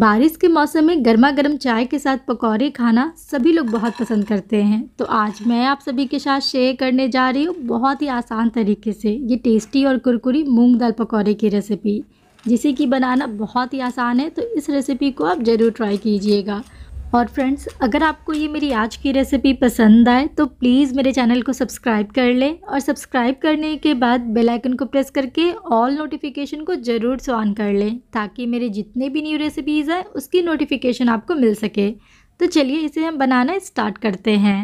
बारिश के मौसम में गर्मा गर्म चाय के साथ पकौड़े खाना सभी लोग बहुत पसंद करते हैं तो आज मैं आप सभी के साथ शेयर करने जा रही हूँ बहुत ही आसान तरीके से ये टेस्टी और कुरकुरी मूंग दाल पकौड़े की रेसिपी जिसे कि बनाना बहुत ही आसान है तो इस रेसिपी को आप ज़रूर ट्राई कीजिएगा और फ्रेंड्स अगर आपको ये मेरी आज की रेसिपी पसंद आए तो प्लीज़ मेरे चैनल को सब्सक्राइब कर लें और सब्सक्राइब करने के बाद बेल आइकन को प्रेस करके ऑल नोटिफिकेशन को ज़रूर से ऑन कर लें ताकि मेरे जितने भी न्यू रेसिपीज़ आए उसकी नोटिफिकेशन आपको मिल सके तो चलिए इसे हम बनाना स्टार्ट करते हैं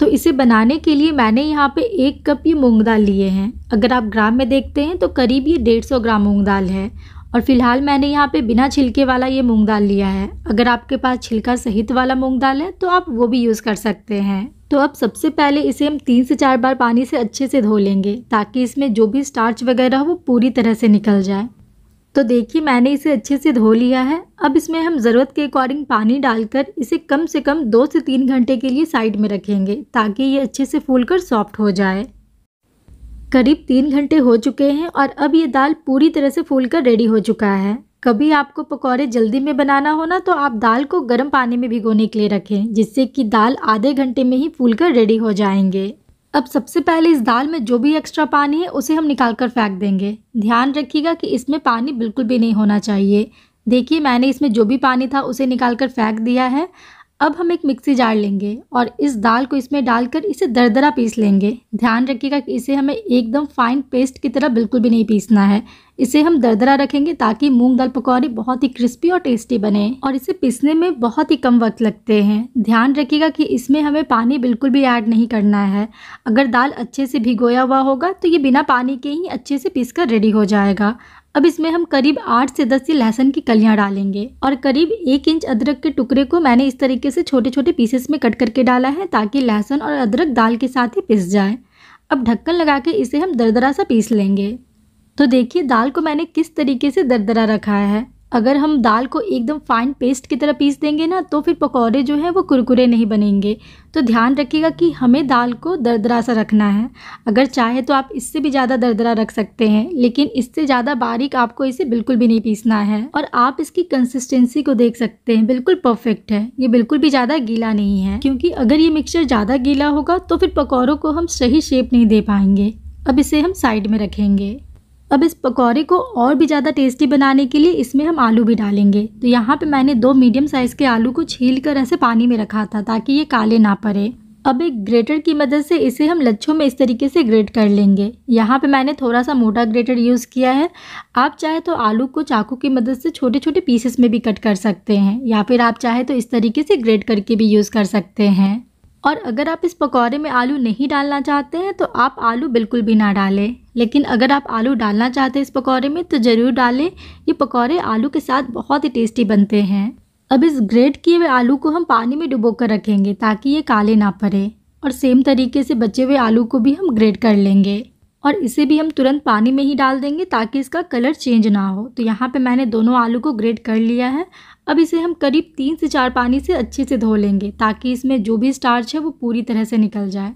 तो इसे बनाने के लिए मैंने यहाँ पर एक कप ये मूँग दाल लिए हैं अगर आप ग्राम में देखते हैं तो करीब ये डेढ़ सौ ग्राम मूँग दाल है और फिलहाल मैंने यहाँ पे बिना छिलके वाला ये मूंग दाल लिया है अगर आपके पास छिलका सहित वाला मूंग दाल है तो आप वो भी यूज़ कर सकते हैं तो अब सबसे पहले इसे हम तीन से चार बार पानी से अच्छे से धो लेंगे ताकि इसमें जो भी स्टार्च वगैरह हो वो पूरी तरह से निकल जाए तो देखिए मैंने इसे अच्छे से धो लिया है अब इसमें हम ज़रूरत के अकॉर्डिंग पानी डालकर इसे कम से कम दो से तीन घंटे के लिए साइड में रखेंगे ताकि ये अच्छे से फूल कर सॉफ्ट हो जाए करीब तीन घंटे हो चुके हैं और अब ये दाल पूरी तरह से फूल कर रेडी हो चुका है कभी आपको पकौड़े जल्दी में बनाना हो ना तो आप दाल को गर्म पानी में भिगोने के लिए रखें जिससे कि दाल आधे घंटे में ही फूल कर रेडी हो जाएंगे अब सबसे पहले इस दाल में जो भी एक्स्ट्रा पानी है उसे हम निकाल कर फेंक देंगे ध्यान रखिएगा कि इसमें पानी बिल्कुल भी नहीं होना चाहिए देखिए मैंने इसमें जो भी पानी था उसे निकाल कर फेंक दिया है अब हम एक मिक्सी जार लेंगे और इस दाल को इसमें डालकर इसे दरदरा पीस लेंगे ध्यान रखिएगा कि इसे हमें एकदम फाइन पेस्ट की तरह बिल्कुल भी नहीं पीसना है इसे हम दरदरा रखेंगे ताकि मूंग दाल पकौड़ी बहुत ही क्रिस्पी और टेस्टी बने और इसे पीसने में बहुत ही कम वक्त लगते हैं ध्यान रखिएगा कि इसमें हमें पानी बिल्कुल भी ऐड नहीं करना है अगर दाल अच्छे से भिगोया हुआ होगा तो ये बिना पानी के ही अच्छे से पीस कर रेडी हो जाएगा अब इसमें हम करीब आठ से दस ही लहसन की कलियाँ डालेंगे और करीब एक इंच अदरक के टुकड़े को मैंने इस तरीके से छोटे छोटे पीसेस में कट करके डाला है ताकि लहसुन और अदरक दाल के साथ ही पिस जाए अब ढक्कन लगा के इसे हम दरदरा सा पीस लेंगे तो देखिए दाल को मैंने किस तरीके से दरदरा रखा है अगर हम दाल को एकदम फाइन पेस्ट की तरह पीस देंगे ना तो फिर पकौड़े जो हैं वो कुरकुरे नहीं बनेंगे तो ध्यान रखिएगा कि हमें दाल को दरदरा सा रखना है अगर चाहे तो आप इससे भी ज़्यादा दरदरा रख सकते हैं लेकिन इससे ज़्यादा बारीक आपको इसे बिल्कुल भी नहीं पीसना है और आप इसकी कंसिस्टेंसी को देख सकते हैं बिल्कुल परफेक्ट है ये बिल्कुल भी ज़्यादा गीला नहीं है क्योंकि अगर ये मिक्सचर ज़्यादा गीला होगा तो फिर पकौड़ों को हम सही शेप नहीं दे पाएंगे अब इसे हम साइड में रखेंगे अब इस पकौड़े को और भी ज़्यादा टेस्टी बनाने के लिए इसमें हम आलू भी डालेंगे तो यहाँ पे मैंने दो मीडियम साइज़ के आलू को छील कर ऐसे पानी में रखा था ताकि ये काले ना पड़े अब एक ग्रेटर की मदद से इसे हम लच्छों में इस तरीके से ग्रेट कर लेंगे यहाँ पे मैंने थोड़ा सा मोटा ग्रेटर यूज़ किया है आप चाहे तो आलू को चाकू की मदद से छोटे छोटे पीसेस में भी कट कर सकते हैं या फिर आप चाहे तो इस तरीके से ग्रेट करके भी यूज़ कर सकते हैं और अगर आप इस पकौड़े में आलू नहीं डालना चाहते हैं तो आप आलू बिल्कुल भी ना डालें लेकिन अगर आप आलू डालना चाहते हैं इस पकौड़े में तो ज़रूर डालें ये पकौड़े आलू के साथ बहुत ही टेस्टी बनते हैं अब इस ग्रेट किए हुए आलू को हम पानी में डुबो कर रखेंगे ताकि ये काले ना पड़े और सेम तरीके से बचे हुए आलू को भी हम ग्रेट कर लेंगे और इसे भी हम तुरंत पानी में ही डाल देंगे ताकि इसका कलर चेंज ना हो तो यहाँ पे मैंने दोनों आलू को ग्रेट कर लिया है अब इसे हम करीब तीन से चार पानी से अच्छे से धो लेंगे ताकि इसमें जो भी स्टार्च है वो पूरी तरह से निकल जाए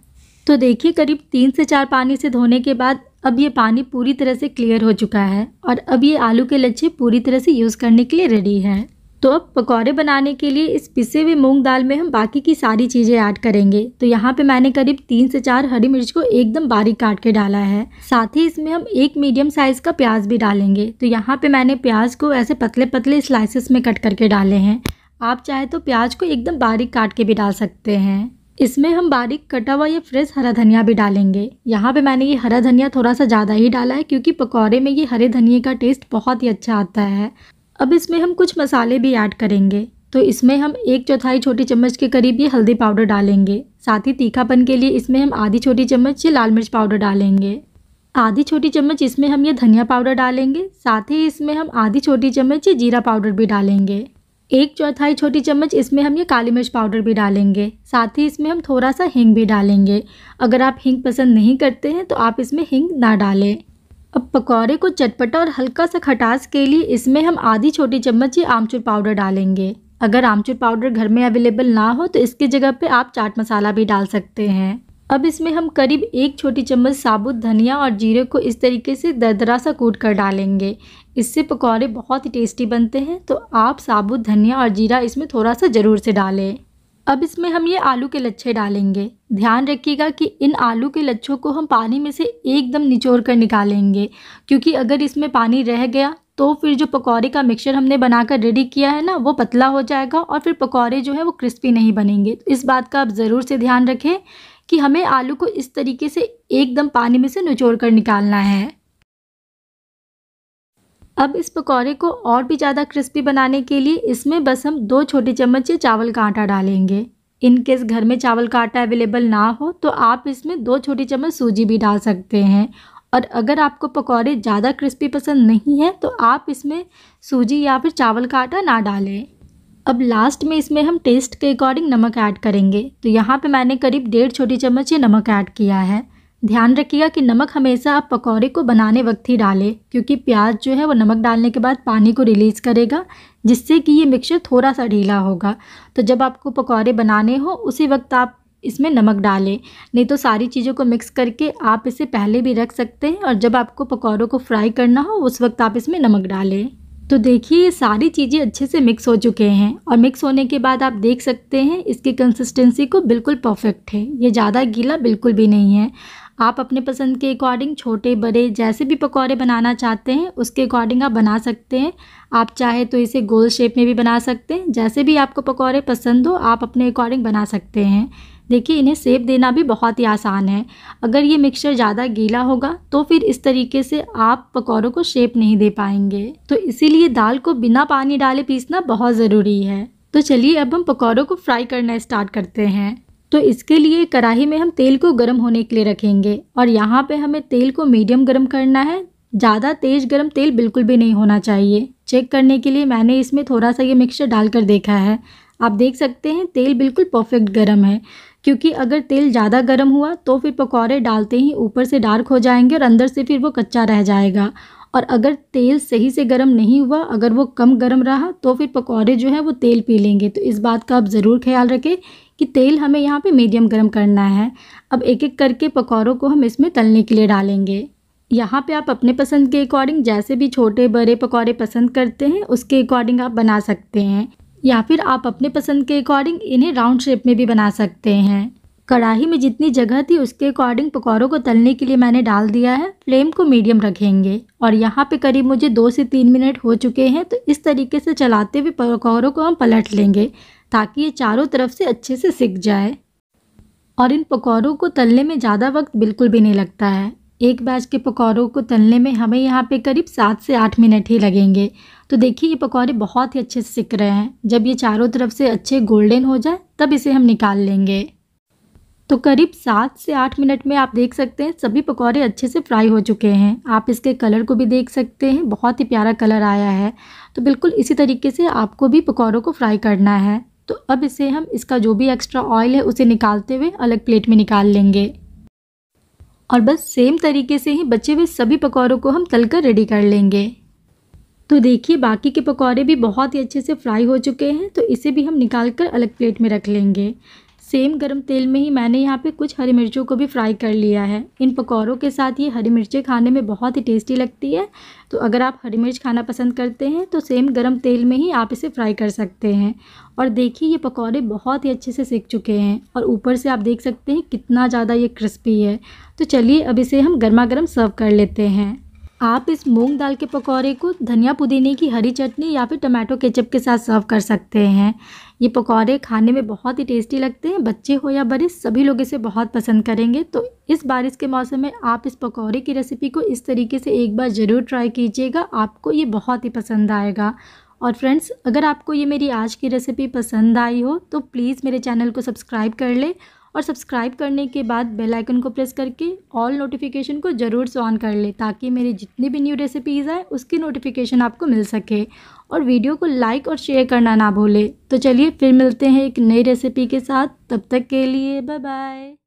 तो देखिए करीब तीन से चार पानी से धोने के बाद अब ये पानी पूरी तरह से क्लियर हो चुका है और अब ये आलू के लच्छे पूरी तरह से यूज़ करने के लिए रेडी है तो अब पकौड़े बनाने के लिए इस पिसे हुए मूंग दाल में हम बाकी की सारी चीज़ें ऐड करेंगे तो यहाँ पे मैंने करीब तीन से चार हरी मिर्च को एकदम बारीक काट के डाला है साथ ही इसमें हम एक मीडियम साइज़ का प्याज भी डालेंगे तो यहाँ पे मैंने प्याज को ऐसे पतले पतले स्लाइसिस में कट करके डाले हैं आप चाहे तो प्याज को एकदम बारीक काट के भी डाल सकते हैं इसमें हम बारीक कटा हुआ या फ्रेश हरा धनिया भी डालेंगे यहाँ पे मैंने ये हरा धनिया थोड़ा सा ज़्यादा ही डाला है क्योंकि पकौड़े में ये हरे धनिए का टेस्ट बहुत ही अच्छा आता है अब इसमें हम कुछ मसाले भी ऐड करेंगे तो इसमें हम एक चौथाई छोटी चम्मच के करीब ये हल्दी पाउडर डालेंगे साथ ही तीखापन के लिए इसमें हम आधी छोटी चम्मच ये लाल मिर्च पाउडर डालेंगे आधी छोटी चम्मच इसमें हम ये धनिया पाउडर डालेंगे साथ ही इसमें हम आधी छोटी चम्मच ये जीरा पाउडर भी डालेंगे एक चौथाई छोटी चम्मच इसमें हम ये काली मिर्च पाउडर भी डालेंगे साथ ही इसमें हम थोड़ा सा हींग भी डालेंगे अगर आप हींग पसंद नहीं करते हैं तो आप इसमें हींग ना डालें अब पकौड़े को चटपटा और हल्का सा खटास के लिए इसमें हम आधी छोटी चम्मच ही आमचूर पाउडर डालेंगे अगर आमचूर पाउडर घर में अवेलेबल ना हो तो इसकी जगह पे आप चाट मसाला भी डाल सकते हैं अब इसमें हम करीब एक छोटी चम्मच साबुत धनिया और जीरे को इस तरीके से दरदरा सा कूट कर डालेंगे इससे पकौड़े बहुत ही टेस्टी बनते हैं तो आप साबुत धनिया और जीरा इसमें थोड़ा सा ज़रूर से डालें अब इसमें हम ये आलू के लच्छे डालेंगे ध्यान रखिएगा कि इन आलू के लच्छों को हम पानी में से एकदम निचोड़ कर निकालेंगे क्योंकि अगर इसमें पानी रह गया तो फिर जो पकौड़े का मिक्सचर हमने बनाकर रेडी किया है ना वो पतला हो जाएगा और फिर पकौड़े जो है वो क्रिस्पी नहीं बनेंगे तो इस बात का आप ज़रूर से ध्यान रखें कि हमें आलू को इस तरीके से एकदम पानी में से निचोड़ कर निकालना है अब इस पकौड़े को और भी ज़्यादा क्रिस्पी बनाने के लिए इसमें बस हम दो छोटे चम्मच चावल का आटा डालेंगे इन केस घर में चावल का आटा अवेलेबल ना हो तो आप इसमें दो छोटे चम्मच सूजी भी डाल सकते हैं और अगर आपको पकौड़े ज़्यादा क्रिस्पी पसंद नहीं है तो आप इसमें सूजी या फिर चावल का आटा ना डालें अब लास्ट में इसमें हम टेस्ट के अकॉर्डिंग नमक ऐड करेंगे तो यहाँ पे मैंने करीब डेढ़ छोटी चम्मच ये नमक ऐड किया है ध्यान रखिएगा कि नमक हमेशा आप पकौड़े को बनाने वक्त ही डालें क्योंकि प्याज जो है वो नमक डालने के बाद पानी को रिलीज़ करेगा जिससे कि ये मिक्सचर थोड़ा सा ढीला होगा तो जब आपको पकौड़े बनाने हो उसी वक्त आप इसमें नमक डालें नहीं तो सारी चीज़ों को मिक्स करके आप इसे पहले भी रख सकते हैं और जब आपको पकौड़ों को फ्राई करना हो उस वक्त आप इसमें नमक डालें तो देखिए ये सारी चीज़ें अच्छे से मिक्स हो चुके हैं और मिक्स होने के बाद आप देख सकते हैं इसकी कंसिस्टेंसी को बिल्कुल परफेक्ट है ये ज़्यादा गीला बिल्कुल भी नहीं है आप अपने पसंद के अकॉर्डिंग छोटे बड़े जैसे भी पकौड़े बनाना चाहते हैं उसके अकॉर्डिंग आप बना सकते हैं आप चाहे तो इसे गोल शेप में भी बना सकते हैं जैसे भी आपको पकौड़े पसंद हो आप अपने अकॉर्डिंग बना सकते हैं देखिए इन्हें सेप देना भी बहुत ही आसान है अगर ये मिक्सचर ज़्यादा गीला होगा तो फिर इस तरीके से आप पकौड़ों को शेप नहीं दे पाएंगे तो इसीलिए दाल को बिना पानी डाले पीसना बहुत ज़रूरी है तो चलिए अब हम पकौड़ों को फ्राई करना स्टार्ट करते हैं तो इसके लिए कढ़ाही में हम तेल को गर्म होने के लिए रखेंगे और यहाँ पे हमें तेल को मीडियम गर्म करना है ज़्यादा तेज़ गर्म तेल बिल्कुल भी नहीं होना चाहिए चेक करने के लिए मैंने इसमें थोड़ा सा ये मिक्सचर डालकर देखा है आप देख सकते हैं तेल बिल्कुल परफेक्ट गर्म है क्योंकि अगर तेल ज़्यादा गर्म हुआ तो फिर पकौड़े डालते ही ऊपर से डार्क हो जाएंगे और अंदर से फिर वो कच्चा रह जाएगा और अगर तेल सही से गर्म नहीं हुआ अगर वो कम गर्म रहा तो फिर पकौड़े जो है वो तेल पी लेंगे तो इस बात का आप ज़रूर ख्याल रखें कि तेल हमें यहाँ पे मीडियम गर्म करना है अब एक एक करके पकौड़ों को हम इसमें तलने के लिए डालेंगे यहाँ पे आप अपने पसंद के अकॉर्डिंग जैसे भी छोटे बड़े पकौड़े पसंद करते हैं उसके अकॉर्डिंग आप बना सकते हैं या फिर आप अपने पसंद के अकॉर्डिंग इन्हें राउंड शेप में भी बना सकते हैं कढ़ाही में जितनी जगह थी उसके अकॉर्डिंग पकौड़ों को तलने के लिए मैंने डाल दिया है फ्लेम को मीडियम रखेंगे और यहाँ पे करीब मुझे दो से तीन मिनट हो चुके हैं तो इस तरीके से चलाते हुए पकौड़ों को हम पलट लेंगे ताकि ये चारों तरफ से अच्छे से सिक जाए और इन पकौड़ों को तलने में ज़्यादा वक्त बिल्कुल भी नहीं लगता है एक बैच के पकौड़ों को तलने में हमें यहाँ पे करीब सात से आठ मिनट ही लगेंगे तो देखिए ये पकौड़े बहुत ही अच्छे से सिक रहे हैं जब ये चारों तरफ से अच्छे गोल्डन हो जाए तब इसे हम निकाल लेंगे तो करीब सात से आठ मिनट में आप देख सकते हैं सभी पकौड़े अच्छे से फ्राई हो चुके हैं आप इसके कलर को भी देख सकते हैं बहुत ही प्यारा कलर आया है तो बिल्कुल इसी तरीके से आपको भी पकौड़ों को फ्राई करना है तो अब इसे हम इसका जो भी एक्स्ट्रा ऑयल है उसे निकालते हुए अलग प्लेट में निकाल लेंगे और बस सेम तरीके से ही बचे हुए सभी पकौड़ों को हम तल कर रेडी कर लेंगे तो देखिए बाकी के पकौड़े भी बहुत ही अच्छे से फ्राई हो चुके हैं तो इसे भी हम निकाल कर अलग प्लेट में रख लेंगे सेम गरम तेल में ही मैंने यहाँ पे कुछ हरी मिर्चों को भी फ्राई कर लिया है इन पकौड़ों के साथ ये हरी मिर्चें खाने में बहुत ही टेस्टी लगती है तो अगर आप हरी मिर्च खाना पसंद करते हैं तो सेम गरम तेल में ही आप इसे फ्राई कर सकते हैं और देखिए ये पकौड़े बहुत ही अच्छे से सेक चुके हैं और ऊपर से आप देख सकते हैं कितना ज़्यादा ये क्रिस्पी है तो चलिए अब इसे हम गर्मा गर्म सर्व कर लेते हैं आप इस मूंग दाल के पकौड़े को धनिया पुदीने की हरी चटनी या फिर टमाटो केचप के साथ सर्व कर सकते हैं ये पकौड़े खाने में बहुत ही टेस्टी लगते हैं बच्चे हो या बड़े सभी लोग इसे बहुत पसंद करेंगे तो इस बारिश के मौसम में आप इस पकौड़े की रेसिपी को इस तरीके से एक बार ज़रूर ट्राई कीजिएगा आपको ये बहुत ही पसंद आएगा और फ्रेंड्स अगर आपको ये मेरी आज की रेसिपी पसंद आई हो तो प्लीज़ मेरे चैनल को सब्सक्राइब कर ले और सब्सक्राइब करने के बाद बेल आइकन को प्रेस करके ऑल नोटिफिकेशन को ज़रूर से ऑन कर लें ताकि मेरी जितनी भी न्यू रेसिपीज़ आए उसकी नोटिफिकेशन आपको मिल सके और वीडियो को लाइक और शेयर करना ना भूलें तो चलिए फिर मिलते हैं एक नई रेसिपी के साथ तब तक के लिए बाय बाय